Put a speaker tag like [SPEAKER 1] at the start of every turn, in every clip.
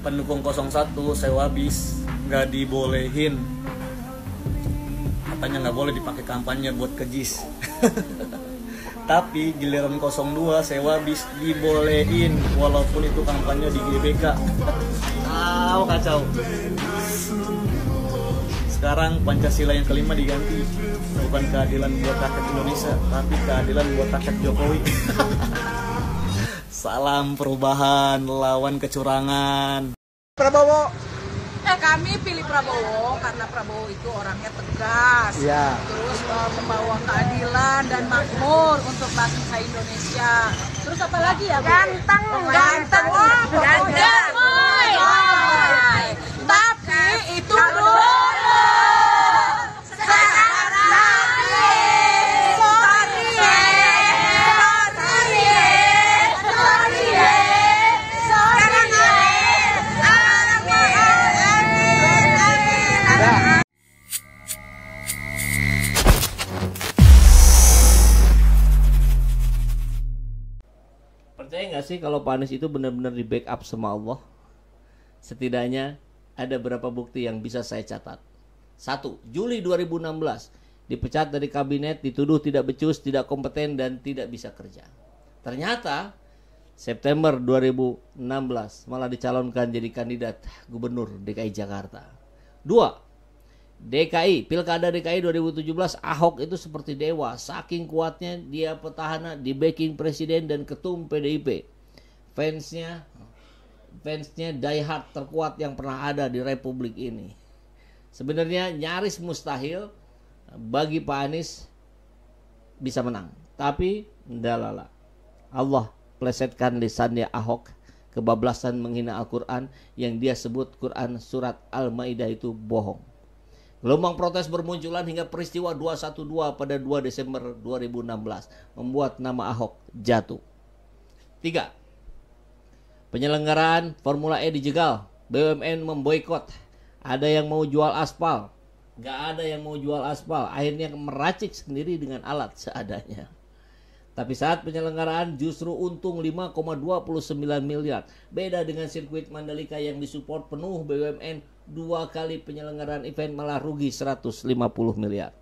[SPEAKER 1] pendukung 01 sewa bis nggak dibolehin katanya nggak boleh dipakai kampanye buat kejis tapi giliran 02 sewa bis dibolehin walaupun itu kampanye di GBK Wow kacau sekarang Pancasila yang kelima diganti bukan keadilan buat rakyat Indonesia tapi keadilan buat rakyat Jokowi Salam perubahan lawan kecurangan. Prabowo. Eh kami pilih Prabowo karena Prabowo itu orangnya tegas. Ya. Terus uh, membawa keadilan dan makmur untuk bangsa Indonesia. Terus apa lagi ya? Bu? Ganteng, ganteng, ganteng. ganteng. ganteng. sih kalau Pak itu benar-benar di backup sama Allah? Setidaknya ada berapa bukti yang bisa saya catat. Satu, Juli 2016 dipecat dari kabinet, dituduh tidak becus, tidak kompeten dan tidak bisa kerja. Ternyata September 2016 malah dicalonkan jadi kandidat gubernur DKI Jakarta. Dua, DKI, Pilkada DKI 2017 Ahok itu seperti dewa, saking kuatnya dia petahana di backing presiden dan ketum PDIP fansnya fansnya diehard terkuat yang pernah ada di republik ini sebenarnya nyaris mustahil bagi Pak Anies bisa menang tapi dalalah, Allah plesetkan lisannya Ahok kebablasan menghina Al-Quran yang dia sebut Quran surat Al-Ma'idah itu bohong Gelombang protes bermunculan hingga peristiwa 212 pada 2 Desember 2016 membuat nama Ahok jatuh. Tiga. Penyelenggaraan Formula E dijegal. BUMN memboikot. Ada yang mau jual aspal. Gak ada yang mau jual aspal. Akhirnya meracik sendiri dengan alat seadanya. Tapi saat penyelenggaraan justru untung 5,29 miliar. Beda dengan sirkuit Mandalika yang disupport penuh BUMN, dua kali penyelenggaraan event malah rugi 150 miliar.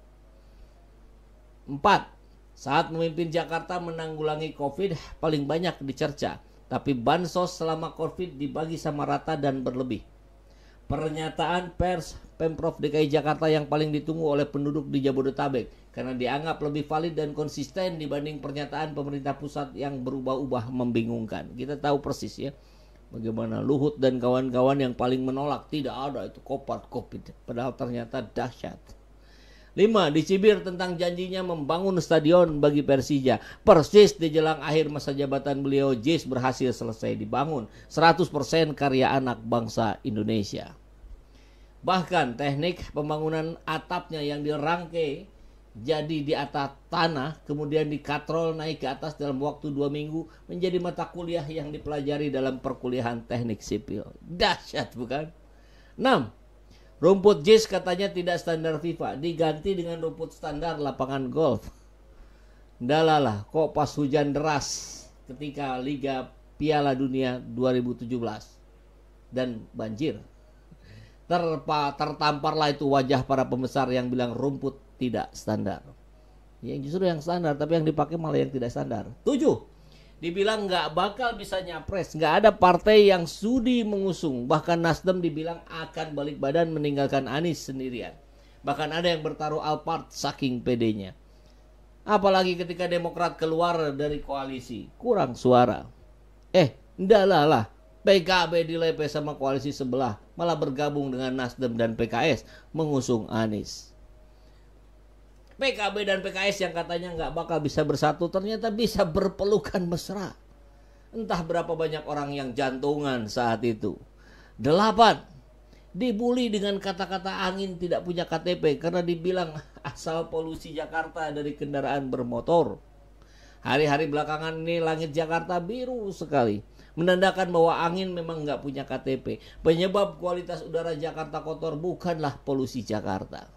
[SPEAKER 1] Empat, Saat memimpin Jakarta menanggulangi COVID paling banyak dicerca. Tapi bansos selama Covid dibagi sama rata dan berlebih. Pernyataan pers Pemprov DKI Jakarta yang paling ditunggu oleh penduduk di Jabodetabek karena dianggap lebih valid dan konsisten dibanding pernyataan pemerintah pusat yang berubah-ubah membingungkan. Kita tahu persis ya bagaimana Luhut dan kawan-kawan yang paling menolak tidak ada itu kopat covid padahal ternyata dahsyat lima Dicibir tentang janjinya membangun stadion bagi Persija. Persis di jelang akhir masa jabatan beliau, JIS berhasil selesai dibangun. 100% karya anak bangsa Indonesia. Bahkan teknik pembangunan atapnya yang dirangkai jadi di atas tanah, kemudian dikatrol naik ke atas dalam waktu dua minggu menjadi mata kuliah yang dipelajari dalam perkuliahan teknik sipil. Dahsyat bukan? 6. Rumput jis katanya tidak standar FIFA, diganti dengan rumput standar lapangan golf. Dalalah, kok pas hujan deras ketika Liga Piala Dunia 2017 dan banjir. Terpa, tertamparlah itu wajah para pembesar yang bilang rumput tidak standar. Yang justru yang standar, tapi yang dipakai malah yang tidak standar. Tujuh, dibilang nggak bakal bisa nyapres nggak ada partai yang sudi mengusung bahkan Nasdem dibilang akan balik badan meninggalkan Anies sendirian bahkan ada yang bertaruh Alphard saking PD nya. apalagi ketika Demokrat keluar dari koalisi kurang suara eh ndak lah lah PKB dilepe sama koalisi sebelah malah bergabung dengan Nasdem dan PKS mengusung Anies PKB dan PKS yang katanya nggak bakal bisa bersatu ternyata bisa berpelukan mesra. Entah berapa banyak orang yang jantungan saat itu. Delapan, dibully dengan kata-kata angin tidak punya KTP karena dibilang asal polusi Jakarta dari kendaraan bermotor. Hari-hari belakangan ini langit Jakarta biru sekali menandakan bahwa angin memang nggak punya KTP. Penyebab kualitas udara Jakarta kotor bukanlah polusi Jakarta.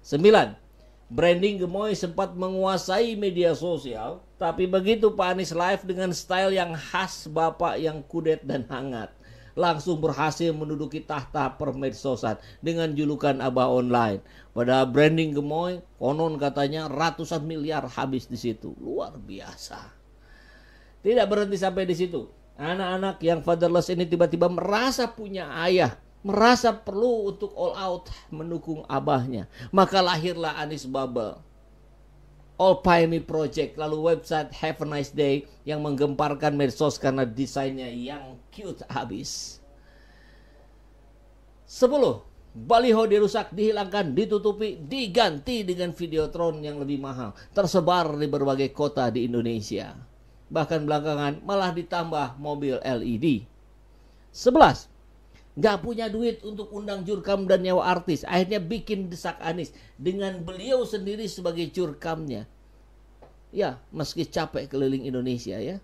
[SPEAKER 1] Sembilan. Branding Gemoy sempat menguasai media sosial, tapi begitu Pak Anies live dengan style yang khas bapak yang kudet dan hangat, langsung berhasil menduduki tahta permedsosan dengan julukan Abah Online. Pada branding Gemoy, konon katanya ratusan miliar habis di situ. Luar biasa. Tidak berhenti sampai di situ. Anak-anak yang fatherless ini tiba-tiba merasa punya ayah merasa perlu untuk all out mendukung abahnya. Maka lahirlah Anies Bubble. All Pioneer Project, lalu website Have a Nice Day yang menggemparkan medsos karena desainnya yang cute habis. 10. Baliho dirusak, dihilangkan, ditutupi, diganti dengan videotron yang lebih mahal. Tersebar di berbagai kota di Indonesia. Bahkan belakangan malah ditambah mobil LED. 11 nggak punya duit untuk undang jurkam dan nyawa artis. Akhirnya bikin desak Anies dengan beliau sendiri sebagai jurkamnya. Ya, meski capek keliling Indonesia ya.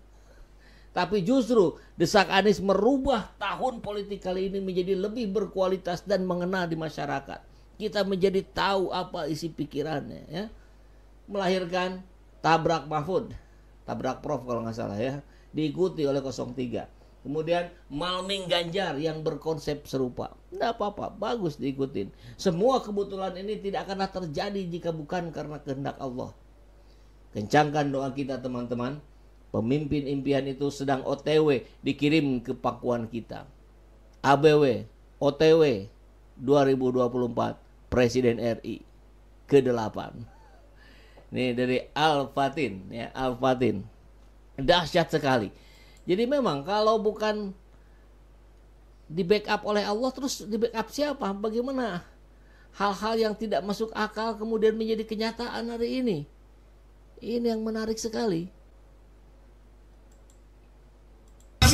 [SPEAKER 1] Tapi justru desak Anies merubah tahun politik kali ini menjadi lebih berkualitas dan mengenal di masyarakat. Kita menjadi tahu apa isi pikirannya ya. Melahirkan tabrak Mahfud, tabrak Prof kalau nggak salah ya, diikuti oleh 03 Kemudian Malming Ganjar yang berkonsep serupa. Tidak apa-apa, bagus diikutin. Semua kebetulan ini tidak akan terjadi jika bukan karena kehendak Allah. Kencangkan doa kita teman-teman. Pemimpin impian itu sedang OTW dikirim ke pakuan kita. ABW, OTW 2024 Presiden RI ke-8. Ini dari Al Fatin ya, Al Fatin. Dahsyat sekali jadi memang kalau bukan di backup oleh Allah terus di backup siapa? Bagaimana hal-hal yang tidak masuk akal kemudian menjadi kenyataan hari ini? Ini yang menarik sekali.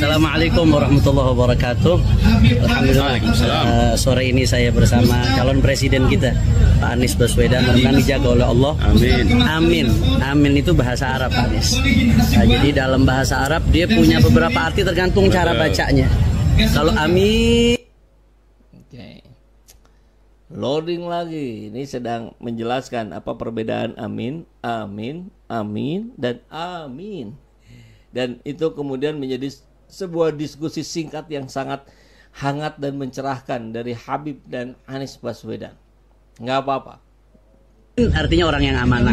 [SPEAKER 1] Assalamualaikum warahmatullahi wabarakatuh. Alhamdulillah. Eh, uh, sore ini saya bersama calon presiden kita Pak Anies Baswedan mudah dijaga oleh Allah. Amin. Amin. Amin itu bahasa Arab Pak Anies. Nah, jadi dalam bahasa Arab dia punya beberapa arti tergantung cara bacanya. Kalau amin okay. Loading lagi. Ini sedang menjelaskan apa perbedaan amin, amin, amin dan amin dan itu kemudian menjadi sebuah diskusi singkat yang sangat hangat dan mencerahkan dari Habib dan Anies Baswedan. Nggak apa-apa. Artinya orang yang amanah.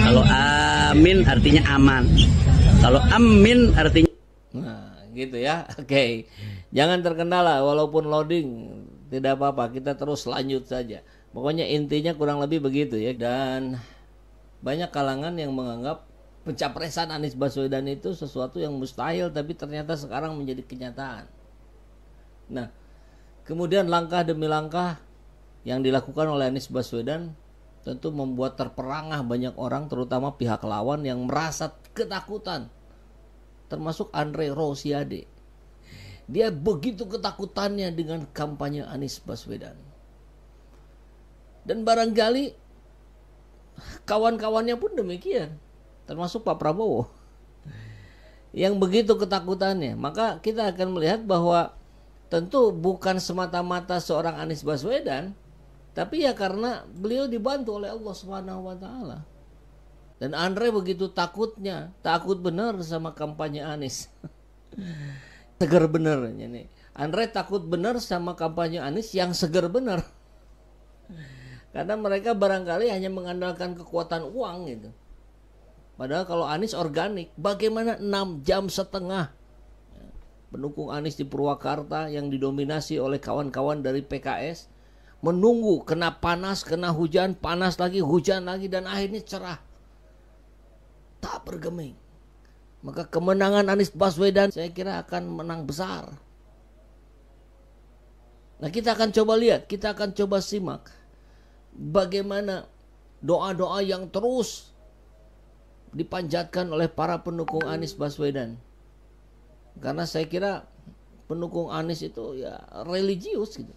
[SPEAKER 1] Kalau amin artinya aman. Kalau amin artinya Nah, gitu ya. Oke. Okay. Jangan terkendala walaupun loading tidak apa-apa, kita terus lanjut saja. Pokoknya intinya kurang lebih begitu ya dan banyak kalangan yang menganggap pencapresan Anies Baswedan itu sesuatu yang mustahil tapi ternyata sekarang menjadi kenyataan. Nah, kemudian langkah demi langkah yang dilakukan oleh Anies Baswedan tentu membuat terperangah banyak orang terutama pihak lawan yang merasa ketakutan termasuk Andre Rosiade. Dia begitu ketakutannya dengan kampanye Anies Baswedan. Dan barangkali kawan-kawannya pun demikian termasuk Pak Prabowo yang begitu ketakutannya maka kita akan melihat bahwa tentu bukan semata-mata seorang Anies Baswedan tapi ya karena beliau dibantu oleh Allah Subhanahu wa taala dan Andre begitu takutnya takut benar sama kampanye Anies seger bener ini Andre takut benar sama kampanye Anies yang seger bener karena mereka barangkali hanya mengandalkan kekuatan uang gitu Padahal kalau Anies organik, bagaimana 6 jam setengah pendukung Anies di Purwakarta yang didominasi oleh kawan-kawan dari PKS menunggu kena panas, kena hujan, panas lagi, hujan lagi dan akhirnya cerah. Tak bergeming. Maka kemenangan Anies Baswedan saya kira akan menang besar. Nah, kita akan coba lihat, kita akan coba simak bagaimana doa-doa yang terus dipanjatkan oleh para pendukung Anies Baswedan. Karena saya kira pendukung Anies itu ya religius gitu.